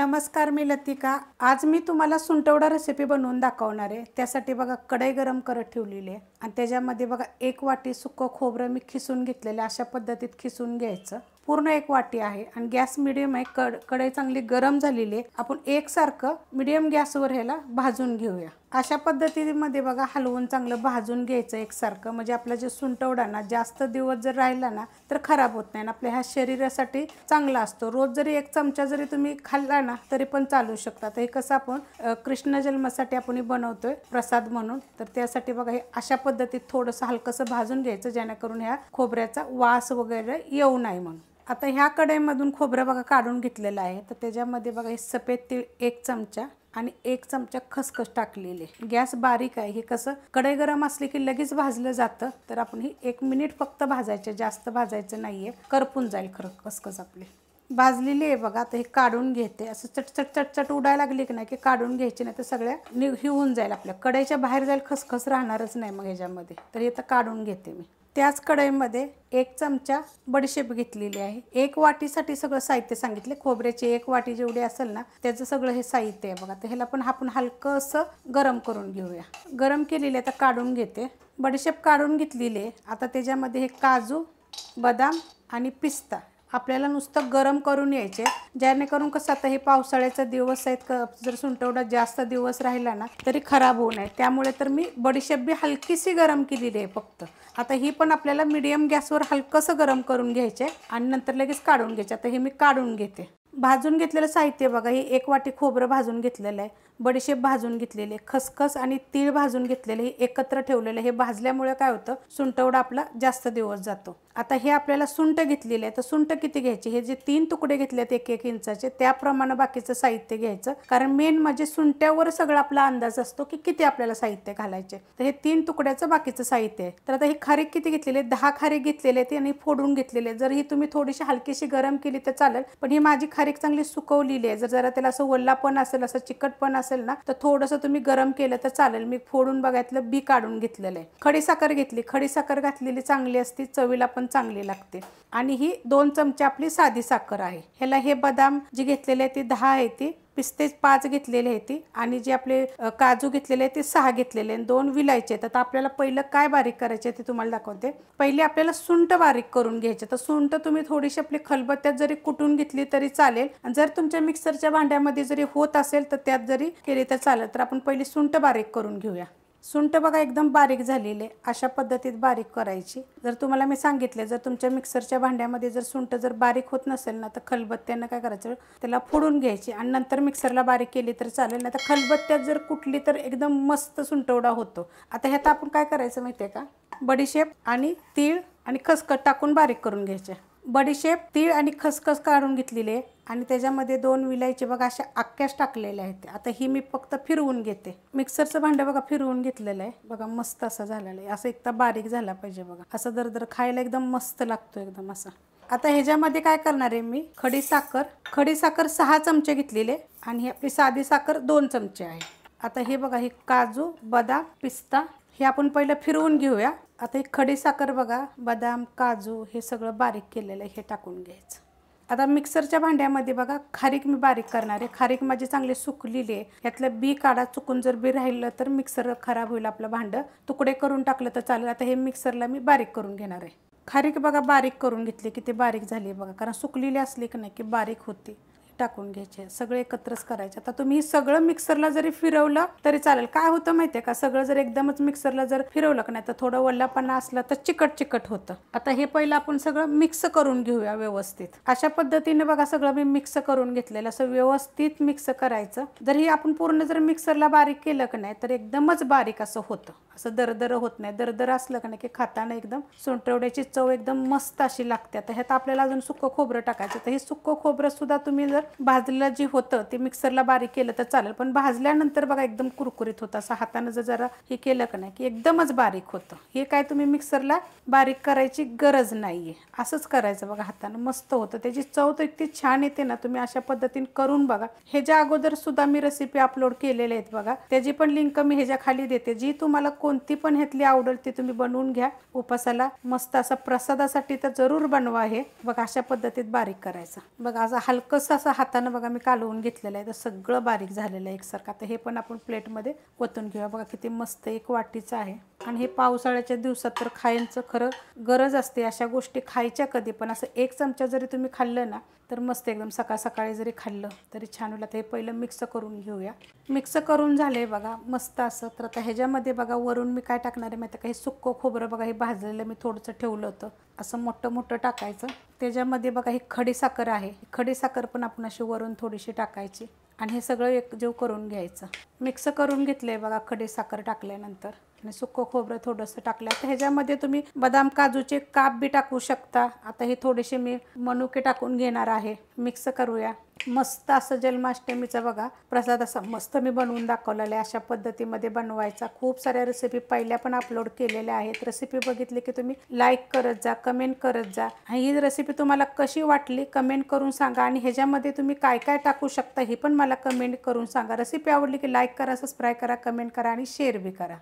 नमस्कार मी लतिका आज मी तुम्हाला सुंटवडा रेसिपी बनवून दाखवणार आहे त्यासाठी बघा कढई गरम करत ठेवलेली आहे आणि त्याच्यामध्ये बघा एक वाटी सुकं खोबरं मी खिसून घेतलेलं अशा पद्धतीत खिसून घ्यायचं पूर्ण एक वाटी आहे आणि गॅस मिडियम आहे कड कढई चांगली गरम झालेली आहे आपण एकसारखं मिडियम गॅसवर ह्याला भाजून घेऊया अशा पद्धतीमध्ये बघा हलवून चांगलं भाजून घ्यायचं एकसारखं म्हणजे आपला जे सुंटवडा ना जास्त दिवस जर राहिला ना तर खराब होत नाही आपल्या ह्या शरीरासाठी चांगला असतो रोज जरी एक चमचा जरी तुम्ही खाल्ला ना तरी पण चालू शकता तर हे कसं आपण कृष्ण जन्मासाठी आपण बनवतोय प्रसाद म्हणून तर त्यासाठी बघा हे अशा पद्धतीत थोडंसं हलकंसं भाजून घ्यायचं जेणेकरून ह्या खोबऱ्याचा वास वगैरे येऊ नाही म्हणून आता ह्या कढईमधून खोबरं बघा काढून घेतलेलं आहे तर त्याच्यामध्ये बघा हे सफेद तीळ एक चमचा आणि एक चमचा खसखस टाकलेले गॅस बारीक आहे हे कसं कढई गरम असली की लगेच भाजलं जातं तर आपण ही एक मिनिट फक्त भाजायचं जास्त भाजायचं नाहीये करपून जाईल खरं खसखस आपले भाजलेली आहे बघा आता हे काढून घेते असं चटचट चटचट उडायला लागली की नाही की काढून घ्यायची नाही तर सगळ्या नि होऊन जाईल आपल्या कढईच्या बाहेर जाईल खसखस राहणारच नाही मग ह्याच्यामध्ये तर हे तर काढून घेते मी त्याच कढईमध्ये एक चमचा बडीशेप घेतलेली आहे एक वाटीसाठी सगळं साहित्य सांगितले खोबऱ्याची एक वाटी जेवढी असेल ना त्याचं सगळं हे साहित्य आहे बघा तर ह्याला पण आपण हलकं असं गरम करून घेऊया गरम केलेले आता काढून घेते बडीशेप काढून घेतलेली आहे आता त्याच्यामध्ये हे काजू बदाम आणि पिस्ता आपल्याला नुसतं गरम करून यायचे जेणेकरून कसं आता हे पावसाळ्याचा दिवस आहेत जर सुंटवडा जास्त दिवस राहिला ना तरी खराब होऊ नये त्यामुळे तर मी बडीशेप बी हलकीशी गरम केलेली आहे फक्त आता ही पण आपल्याला मिडियम गॅसवर हलकंसं गरम करून घ्यायचे आणि नंतर लगेच काढून घ्यायचे आता हे मी काढून घेते भाजून घेतलेलं साहित्य बघा हे एक वाटी खोबरं भाजून घेतलेलं आहे बडीशेप भाजून घेतलेले खसखस आणि तीळ भाजून घेतलेले हे एकत्र ठेवलेलं हे भाजल्यामुळे काय होतं सुंटवडा आपला जास्त दिवस जातो आता हे आपल्याला सुंट घेतलेले आहे तर सुंट किती घ्यायचे हे जे तीन तुकडे घेतले आहेत एक एक इंचाचे त्याप्रमाणे बाकीचं साहित्य घ्यायचं कारण मेन म्हणजे सुंट्यावर सगळा आपला अंदाज असतो की किती आपल्याला साहित्य घालायचे तर हे तीन तुकड्याचं बाकीचं साहित्य आहे तर आता हे खारीक किती घेतलेले दहा खारीक घेतलेले ते आणि फोडून घेतलेले जर ही तुम्ही थोडीशी हलकीशी गरम केली तर चालेल पण ही माझी खारीक चांगली सुकवलेली आहे जर जरा त्याला असं वल्लापण असेल असं चिकटपण असेल ना तर थोडंसं तुम्ही गरम केलं तर चालेल मी फोडून बघायतलं बी काढून घेतलेलं आहे खडी साखर घेतली खडी साखर घातलेली चांगली असती चवीला पण चांगली लागते आणि ही दोन चमचे आपली साधी साखर आहे ह्याला हे बदाम जी घेतलेले आहे ती दहा आहे ती पिस्तेच पाच घेतलेले आहेत आणि जे आपले काजू घेतलेले आहेत ते सहा घेतलेले आहेत दोन विलायचे आहेत आता आपल्याला पहिलं काय बारीक करायचे ते तुम्हाला दाखवते पहिले आपल्याला सुंट बारीक करून घ्यायचे तर सुंट तुम्ही थोडीशी आपली खलबत्त्यात जरी कुटून घेतली तरी चालेल जर तुमच्या मिक्सरच्या भांड्यामध्ये जरी होत असेल तर त्यात जरी केली तर चालेल तर आपण पहिले सुंट बारीक करून घेऊया सुंट बघा एकदम बारीक झालेले अशा पद्धतीत बारीक करायची जर तुम्हाला मी सांगितले जर तुमच्या मिक्सरच्या भांड्यामध्ये जर सुंट जर बारीक होत नसेल ना तर खलबत्त्यानं काय करायचं त्याला फोडून घ्यायची आणि नंतर मिक्सरला बारीक केली तर चालेल ना तर खलबत्त्यात जर कुठली तर एकदम मस्त सुंटवडा होतो आता ह्यात आपण काय करायचं माहितीये का बडीशेप आणि तीळ आणि खसखत टाकून बारीक करून घ्यायचे बडीशेप तीळ आणि खसखस काढून घेतलेले आणि त्याच्यामध्ये दोन विलायचे बघा अशा आख्याच टाकलेल्या आहेत आता ही मी फक्त फिरवून घेते मिक्सरचं भांडं बघा फिरवून घेतलेलं आहे बघा मस्त असं झालेलं आहे असं एकदा बारीक झाला पाहिजे बघा असं दर खायला एकदम मस्त लागतो एकदम असं आता ह्याच्यामध्ये काय करणार आहे मी खडी साखर खडी साखर सहा चमचे घेतलेले आणि ही आपली साधी साखर दोन चमचे आहे आता हे बघा हे काजू बदाम पिस्ता हे आपण पहिलं फिरवून घेऊया आता खडे साखर बघा बदाम काजू हे सगळं बारीक केलेलं आहे हे टाकून घ्यायचं आता मिक्सरच्या भांड्यामध्ये बघा खारीक मी बारीक करणार आहे खारीक माझी चांगली सुकलेली आहे यातलं बी काढा चुकून जर बी राहिलं तर मिक्सर खराब होईल आपलं भांडं तुकडे करून टाकलं तर चालेल आता हे मिक्सरला मी बारीक करून घेणार आहे खारीक बघा बारीक करून घेतली की ते बारीक झाली बघा कारण सुकलेली असली की नाही की बारीक होती टाकून घ्यायचे सगळे एकत्रच करायचे आता तुम्ही सगळं मिक्सरला जरी फिरवलं तरी चालेल काय होतं माहितीये का सगळं जर एकदमच मिक्सरला जर फिरवलं का नाही तर थोडं वल्लापणा असलं तर चिकट चिकट होतं आता हे पहिलं आपण सगळं मिक्स करून घेऊया व्यवस्थित अशा पद्धतीने बघा सगळं मी मिक्स करून घेतलेलं असं व्यवस्थित मिक्स करायचं जर हे आपण पूर्ण जर मिक्सरला बारीक केलं का नाही तर एकदमच बारीक असं होतं असं दरदर होत नाही दरदर असलं का नाही की खाताना एकदम सुंटवड्याची चव एकदम मस्त अशी लागते आता ह्यात आपल्याला अजून सुक्क खोबरं टाकायचं तर हे सुक्क खोबरं सुद्धा तुम्ही जर भाजलेलं जे होतं ते मिक्सरला बारीक केलं तर चालेल पण भाजल्यानंतर बघा एकदम कुरकुरीत होतं असं हातानं जर जरा हे केलं का नाही की एकदमच बारीक होतं हे काय तुम्ही मिक्सरला बारीक करायची गरज नाहीये असंच करायचं बघा हातानं मस्त होतं त्याची चव तर इतकी छान येते ना तुम्ही अशा पद्धतीने करून बघा ह्याच्या अगोदर सुद्धा मी रेसिपी अपलोड केलेल्या आहेत बघा त्याची पण लिंक मी ह्याच्या खाली देते जी तुम्हाला कोणती पण ह्यातली आवडेल ती तुम्ही बनवून घ्या उपासाला मस्त असा प्रसादासाठी तर जरूर बनवा हे बघा अशा पद्धतीत बारीक करायचं बघा असं हलकस असं हातानं बघा मी कालवून घेतलेलं आहे तर सगळं बारीक झालेलं आहे एकसारखं आता हे पण आपण प्लेटमध्ये ओतून घेऊया बघा किती मस्त एक वाटीचं आहे आणि हे पावसाळ्याच्या दिवसात तर खायचं खरं गरज असते अशा गोष्टी खायच्या कधी पण असं एक चमचा जरी तुम्ही खाल्लं ना तर मस्त एकदम सकाळ सकाळी जरी खाल्लं तरी छान होईल आता हे पहिलं मिक्स करून घेऊया मिक्स करून झालंय बघा मस्त असं तर आता ह्याच्यामध्ये बघा वरून मी काय टाकणार आहे माहिती का हे सुक्कं खोबरं बघा हे भाजलेलं मी थोडंसं ठेवलं होतं असं मोठं मोठं टाकायचं त्याच्यामध्ये बघा ही खडीसाखर आहे खडीसाखर पण आपण अशी वरून थोडीशी टाकायची आणि हे सगळं एकजीव करून घ्यायचं मिक्स करून घेतलं आहे बघा खडीसाखर टाकल्यानंतर आणि सुकं खोबरं थोडंसं टाकलं तर ह्याच्यामध्ये तुम्ही बदाम काजूचे काप बी टाकू शकता आता हे थोडेसे मी मनुके टाकून घेणार आहे मिक्स करूया मस्त असं जन्माष्टमीचा बघा प्रसाद असा मस्त मी बनवून दाखवलेला आहे अशा पद्धतीमध्ये बनवायचा खूप साऱ्या रेसिपी पहिल्या पण अपलोड केलेल्या आहेत रेसिपी बघितली की तुम्ही लाईक करत जा कमेंट करत जा ही रेसिपी तुम्हाला कशी वाटली कमेंट करून सांगा आणि ह्याच्यामध्ये तुम्ही काय काय टाकू शकता हे पण मला कमेंट करून सांगा रेसिपी आवडली की लाईक करा सबस्क्राईब करा कमेंट करा आणि शेअर बी करा